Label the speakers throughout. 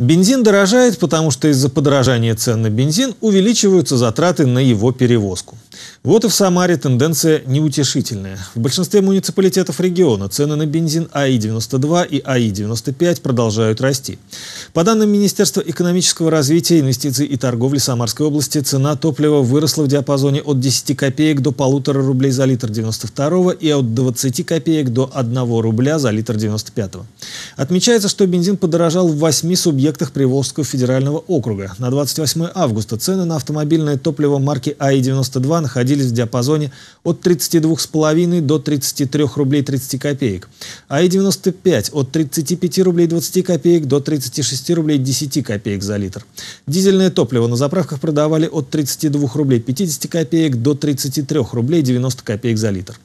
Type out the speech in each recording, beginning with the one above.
Speaker 1: Бензин дорожает, потому что из-за подорожания цен на бензин увеличиваются затраты на его перевозку. Вот и в Самаре тенденция неутешительная. В большинстве муниципалитетов региона цены на бензин АИ-92 и АИ-95 а продолжают расти. По данным Министерства экономического развития, инвестиций и торговли Самарской области, цена топлива выросла в диапазоне от 10 копеек до 1,5 рублей за литр 92 и от 20 копеек до 1 рубля за литр 95 -го. Отмечается, что бензин подорожал в 8 субъектах Приволжского федерального округа. На 28 августа цены на автомобильное топливо марки АИ-92 на находились в диапазоне от 32,5 до 33 рублей 30 копеек, а И-95 от 35 рублей 20 копеек до 36 рублей 10 копеек за литр. Дизельное топливо на заправках продавали от 32 рублей 50 копеек до 33 рублей 90 копеек за литр.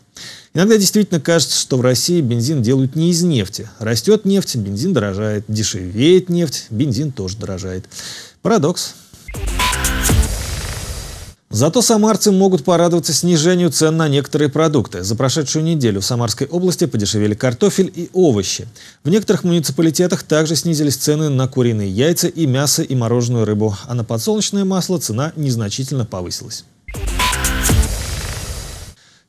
Speaker 1: Иногда действительно кажется, что в России бензин делают не из нефти. Растет нефть, бензин дорожает. Дешевеет нефть, бензин тоже дорожает. Парадокс. Зато самарцы могут порадоваться снижению цен на некоторые продукты. За прошедшую неделю в Самарской области подешевели картофель и овощи. В некоторых муниципалитетах также снизились цены на куриные яйца и мясо и мороженую рыбу, а на подсолнечное масло цена незначительно повысилась.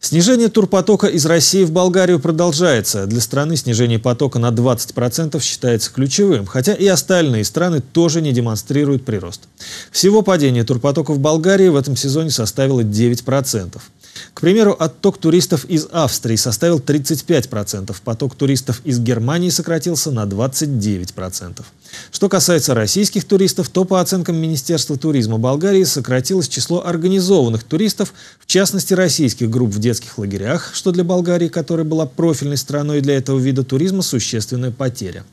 Speaker 1: Снижение турпотока из России в Болгарию продолжается. Для страны снижение потока на 20% считается ключевым, хотя и остальные страны тоже не демонстрируют прирост. Всего падение турпотока в Болгарии в этом сезоне составило 9%. К примеру, отток туристов из Австрии составил 35%, поток туристов из Германии сократился на 29%. Что касается российских туристов, то по оценкам Министерства туризма Болгарии сократилось число организованных туристов, в частности российских групп в детских лагерях, что для Болгарии, которая была профильной страной для этого вида туризма, существенная потеря.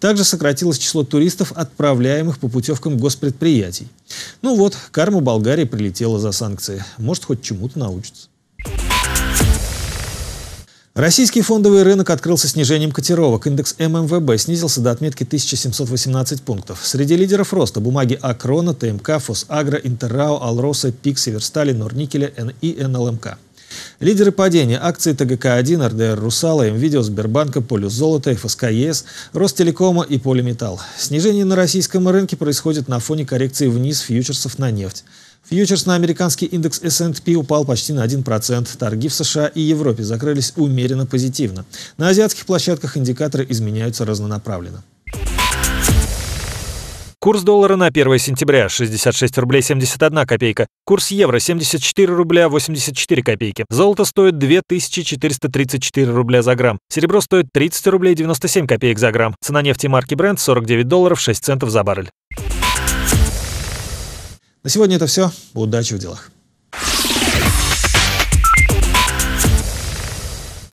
Speaker 1: Также сократилось число туристов, отправляемых по путевкам госпредприятий. Ну вот, карма Болгарии прилетела за санкции. Может, хоть чему-то научится. Российский фондовый рынок открылся снижением котировок. Индекс ММВБ снизился до отметки 1718 пунктов. Среди лидеров роста бумаги Акрона, ТМК, Фосагро, Интеррао, Алроса, Пик, Северстали, Норникеля НИ, НЛМК. Лидеры падения – акции ТГК-1, РДР «Русала», МВидео, Сбербанка, Полюс Золота, ФСКЕС, Ростелекома и Полиметалл. Снижение на российском рынке происходит на фоне коррекции вниз фьючерсов на нефть. Фьючерс на американский индекс S&P упал почти на 1%. Торги в США и Европе закрылись умеренно позитивно. На азиатских площадках индикаторы изменяются разнонаправленно. Курс доллара на 1 сентября 66 рублей 71 копейка. Курс евро 74 рубля 84 копейки. Золото стоит 2434 рубля за грамм. Серебро стоит 30 рублей 97 копеек за грамм. Цена нефти марки Brent 49 долларов 6 центов за баррель. На сегодня это все. Удачи в делах.